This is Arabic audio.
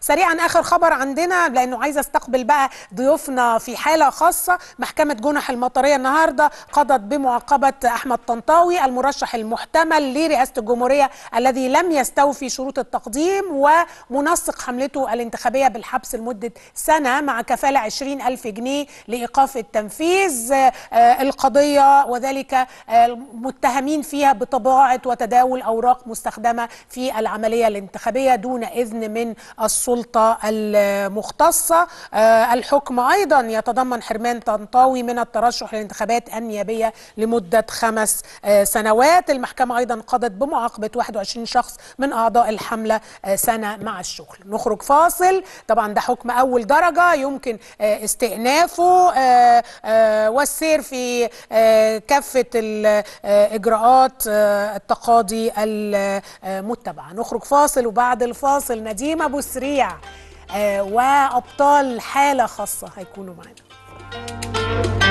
سريعا اخر خبر عندنا لانه عايز استقبل بقى ضيوفنا في حاله خاصه محكمه جنح المطريه النهارده قضت بمعاقبه احمد طنطاوي المرشح المحتمل لرئاسه الجمهوريه الذي لم يستوفي شروط التقديم ومنسق حملته الانتخابيه بالحبس لمده سنه مع كفاله 20000 جنيه لايقاف التنفيذ آه، القضيه وذلك المتهمين آه، فيها بطباعه وتداول اوراق مستخدمه في العمليه الانتخابيه دون اذن من السلطه السلطة المختصة آه، الحكم أيضا يتضمن حرمان طنطاوي من الترشح للانتخابات النيابية لمدة خمس آه، سنوات المحكمة أيضا قضت بمعاقبة 21 شخص من أعضاء الحملة آه، سنة مع الشغل نخرج فاصل طبعا ده حكم أول درجة يمكن استئنافه والسير في آه، كافة الإجراءات آه، آه، التقاضي المتبعة نخرج فاصل وبعد الفاصل نديم أبو سريع وأبطال حالة خاصة هيكونوا معنا